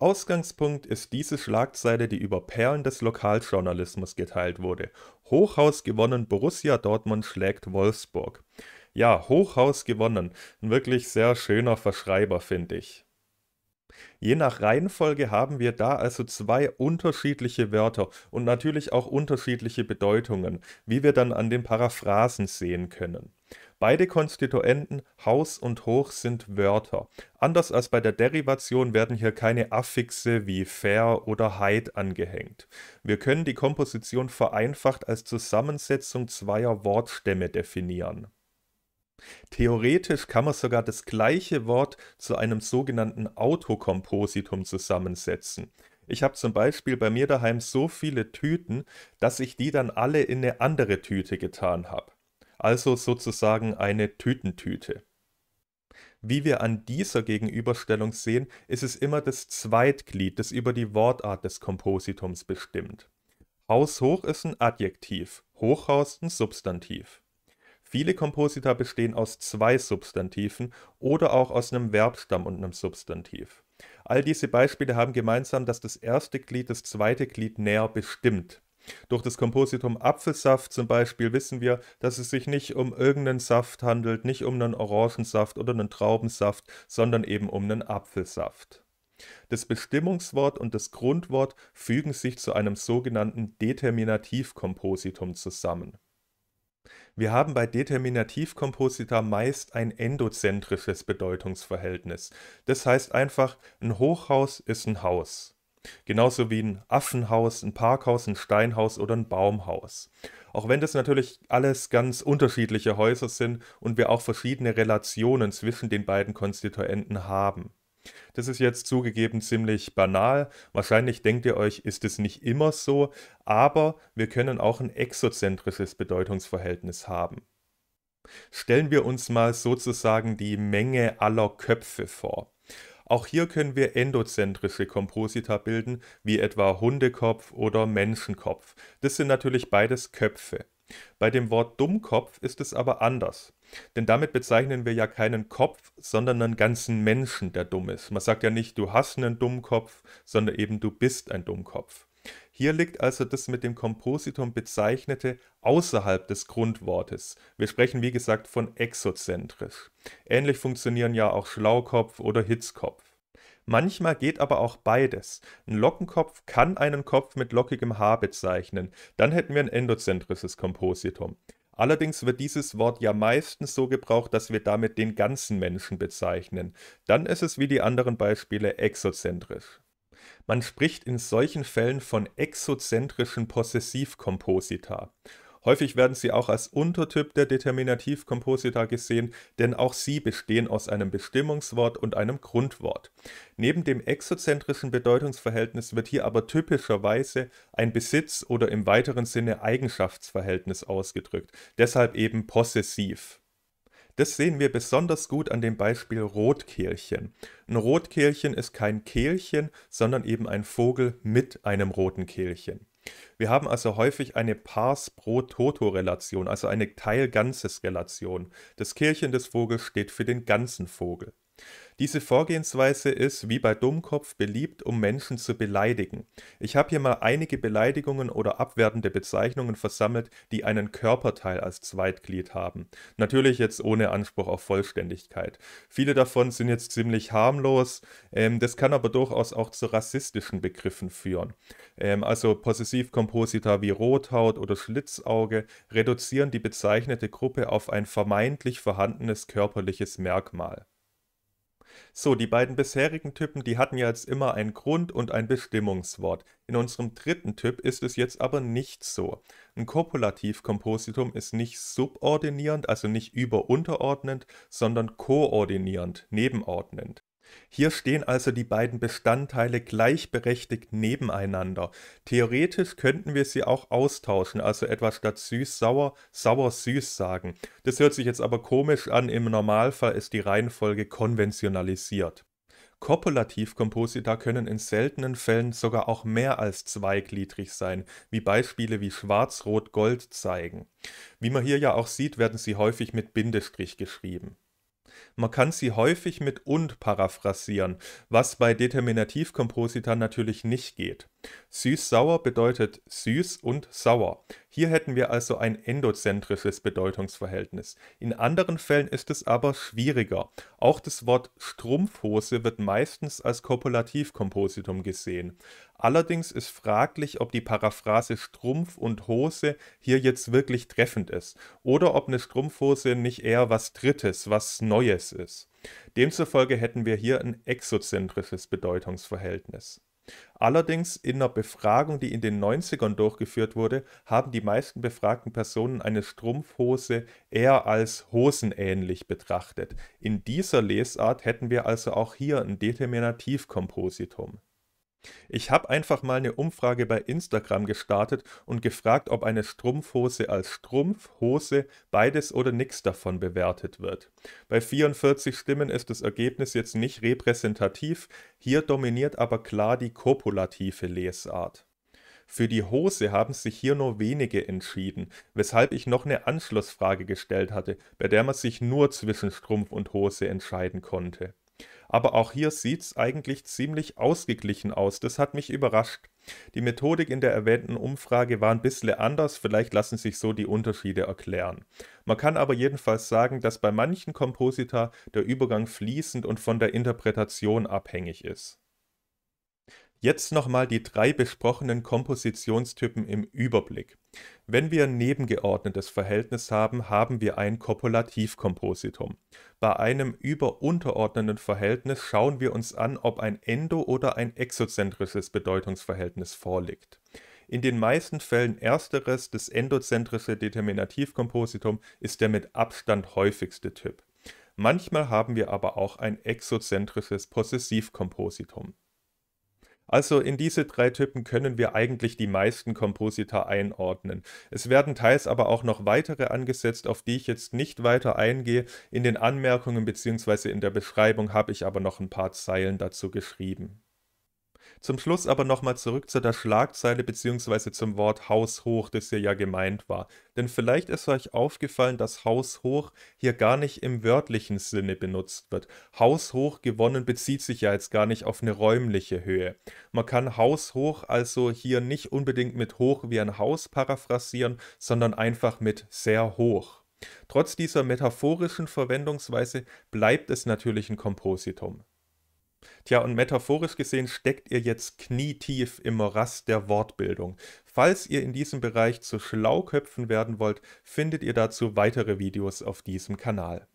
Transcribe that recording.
Ausgangspunkt ist diese Schlagzeile, die über Perlen des Lokaljournalismus geteilt wurde. Hochhaus gewonnen, Borussia Dortmund schlägt Wolfsburg. Ja, Hochhaus gewonnen. Ein wirklich sehr schöner Verschreiber, finde ich. Je nach Reihenfolge haben wir da also zwei unterschiedliche Wörter und natürlich auch unterschiedliche Bedeutungen, wie wir dann an den Paraphrasen sehen können. Beide Konstituenten Haus und Hoch sind Wörter. Anders als bei der Derivation werden hier keine Affixe wie fair oder heid angehängt. Wir können die Komposition vereinfacht als Zusammensetzung zweier Wortstämme definieren. Theoretisch kann man sogar das gleiche Wort zu einem sogenannten Autokompositum zusammensetzen. Ich habe zum Beispiel bei mir daheim so viele Tüten, dass ich die dann alle in eine andere Tüte getan habe also sozusagen eine Tütentüte. Wie wir an dieser Gegenüberstellung sehen, ist es immer das Zweitglied, das über die Wortart des Kompositums bestimmt. Haushoch ist ein Adjektiv, Hochhaus ein Substantiv. Viele Komposita bestehen aus zwei Substantiven oder auch aus einem Verbstamm und einem Substantiv. All diese Beispiele haben gemeinsam, dass das erste Glied das zweite Glied näher bestimmt. Durch das Kompositum Apfelsaft zum Beispiel wissen wir, dass es sich nicht um irgendeinen Saft handelt, nicht um einen Orangensaft oder einen Traubensaft, sondern eben um einen Apfelsaft. Das Bestimmungswort und das Grundwort fügen sich zu einem sogenannten Determinativkompositum zusammen. Wir haben bei Determinativkomposita meist ein endozentrisches Bedeutungsverhältnis. Das heißt einfach, ein Hochhaus ist ein Haus. Genauso wie ein Affenhaus, ein Parkhaus, ein Steinhaus oder ein Baumhaus. Auch wenn das natürlich alles ganz unterschiedliche Häuser sind und wir auch verschiedene Relationen zwischen den beiden Konstituenten haben. Das ist jetzt zugegeben ziemlich banal. Wahrscheinlich denkt ihr euch, ist es nicht immer so, aber wir können auch ein exozentrisches Bedeutungsverhältnis haben. Stellen wir uns mal sozusagen die Menge aller Köpfe vor. Auch hier können wir endozentrische Komposita bilden, wie etwa Hundekopf oder Menschenkopf. Das sind natürlich beides Köpfe. Bei dem Wort Dummkopf ist es aber anders. Denn damit bezeichnen wir ja keinen Kopf, sondern einen ganzen Menschen, der dumm ist. Man sagt ja nicht, du hast einen Dummkopf, sondern eben du bist ein Dummkopf. Hier liegt also das mit dem Kompositum bezeichnete außerhalb des Grundwortes. Wir sprechen wie gesagt von exozentrisch. Ähnlich funktionieren ja auch Schlaukopf oder Hitzkopf. Manchmal geht aber auch beides. Ein Lockenkopf kann einen Kopf mit lockigem Haar bezeichnen. Dann hätten wir ein endozentrisches Kompositum. Allerdings wird dieses Wort ja meistens so gebraucht, dass wir damit den ganzen Menschen bezeichnen. Dann ist es wie die anderen Beispiele exozentrisch. Man spricht in solchen Fällen von exozentrischen Possessivkomposita. Häufig werden sie auch als Untertyp der Determinativkomposita gesehen, denn auch sie bestehen aus einem Bestimmungswort und einem Grundwort. Neben dem exozentrischen Bedeutungsverhältnis wird hier aber typischerweise ein Besitz- oder im weiteren Sinne Eigenschaftsverhältnis ausgedrückt, deshalb eben possessiv das sehen wir besonders gut an dem Beispiel Rotkehlchen. Ein Rotkehlchen ist kein Kehlchen, sondern eben ein Vogel mit einem roten Kehlchen. Wir haben also häufig eine Pars-pro-toto-Relation, also eine Teil-Ganzes-Relation. Das Kehlchen des Vogels steht für den ganzen Vogel. Diese Vorgehensweise ist, wie bei Dummkopf, beliebt, um Menschen zu beleidigen. Ich habe hier mal einige Beleidigungen oder abwertende Bezeichnungen versammelt, die einen Körperteil als Zweitglied haben. Natürlich jetzt ohne Anspruch auf Vollständigkeit. Viele davon sind jetzt ziemlich harmlos, ähm, das kann aber durchaus auch zu rassistischen Begriffen führen. Ähm, also Possessivkomposita wie Rothaut oder Schlitzauge reduzieren die bezeichnete Gruppe auf ein vermeintlich vorhandenes körperliches Merkmal. So, die beiden bisherigen Typen, die hatten ja jetzt immer ein Grund- und ein Bestimmungswort. In unserem dritten Typ ist es jetzt aber nicht so. Ein Kopulativkompositum ist nicht subordinierend, also nicht über-unterordnend, sondern koordinierend, nebenordnend. Hier stehen also die beiden Bestandteile gleichberechtigt nebeneinander. Theoretisch könnten wir sie auch austauschen, also etwa statt süß-sauer, sauer-süß sagen. Das hört sich jetzt aber komisch an, im Normalfall ist die Reihenfolge konventionalisiert. Kopulativkomposita können in seltenen Fällen sogar auch mehr als zweigliedrig sein, wie Beispiele wie Schwarz, Rot, Gold zeigen. Wie man hier ja auch sieht, werden sie häufig mit Bindestrich geschrieben. Man kann sie häufig mit und paraphrasieren, was bei Determinativkompositern natürlich nicht geht. Süß-sauer bedeutet süß und sauer. Hier hätten wir also ein endozentrisches Bedeutungsverhältnis. In anderen Fällen ist es aber schwieriger. Auch das Wort Strumpfhose wird meistens als Kopulativkompositum gesehen. Allerdings ist fraglich, ob die Paraphrase Strumpf und Hose hier jetzt wirklich treffend ist oder ob eine Strumpfhose nicht eher was Drittes, was Neues ist. Demzufolge hätten wir hier ein exozentrisches Bedeutungsverhältnis. Allerdings in einer Befragung, die in den 90ern durchgeführt wurde, haben die meisten befragten Personen eine Strumpfhose eher als hosenähnlich betrachtet. In dieser Lesart hätten wir also auch hier ein Determinativkompositum ich habe einfach mal eine Umfrage bei Instagram gestartet und gefragt, ob eine Strumpfhose als Strumpf, Hose, beides oder nichts davon bewertet wird. Bei 44 Stimmen ist das Ergebnis jetzt nicht repräsentativ, hier dominiert aber klar die kopulative Lesart. Für die Hose haben sich hier nur wenige entschieden, weshalb ich noch eine Anschlussfrage gestellt hatte, bei der man sich nur zwischen Strumpf und Hose entscheiden konnte. Aber auch hier sieht es eigentlich ziemlich ausgeglichen aus. Das hat mich überrascht. Die Methodik in der erwähnten Umfrage war ein bisschen anders, vielleicht lassen sich so die Unterschiede erklären. Man kann aber jedenfalls sagen, dass bei manchen Komposita der Übergang fließend und von der Interpretation abhängig ist. Jetzt nochmal die drei besprochenen Kompositionstypen im Überblick. Wenn wir ein nebengeordnetes Verhältnis haben, haben wir ein Kopulativkompositum. Bei einem über Verhältnis schauen wir uns an, ob ein endo- oder ein exozentrisches Bedeutungsverhältnis vorliegt. In den meisten Fällen ersteres, das endozentrische Determinativkompositum, ist der mit Abstand häufigste Typ. Manchmal haben wir aber auch ein exozentrisches Possessivkompositum. Also in diese drei Typen können wir eigentlich die meisten Komposita einordnen. Es werden teils aber auch noch weitere angesetzt, auf die ich jetzt nicht weiter eingehe. In den Anmerkungen bzw. in der Beschreibung habe ich aber noch ein paar Zeilen dazu geschrieben. Zum Schluss aber nochmal zurück zu der Schlagzeile bzw. zum Wort Haushoch, das hier ja gemeint war. Denn vielleicht ist euch aufgefallen, dass Haushoch hier gar nicht im wörtlichen Sinne benutzt wird. Haushoch gewonnen bezieht sich ja jetzt gar nicht auf eine räumliche Höhe. Man kann Haushoch also hier nicht unbedingt mit hoch wie ein Haus paraphrasieren, sondern einfach mit sehr hoch. Trotz dieser metaphorischen Verwendungsweise bleibt es natürlich ein Kompositum. Tja, und metaphorisch gesehen steckt ihr jetzt knietief im Morast der Wortbildung. Falls ihr in diesem Bereich zu Schlauköpfen werden wollt, findet ihr dazu weitere Videos auf diesem Kanal.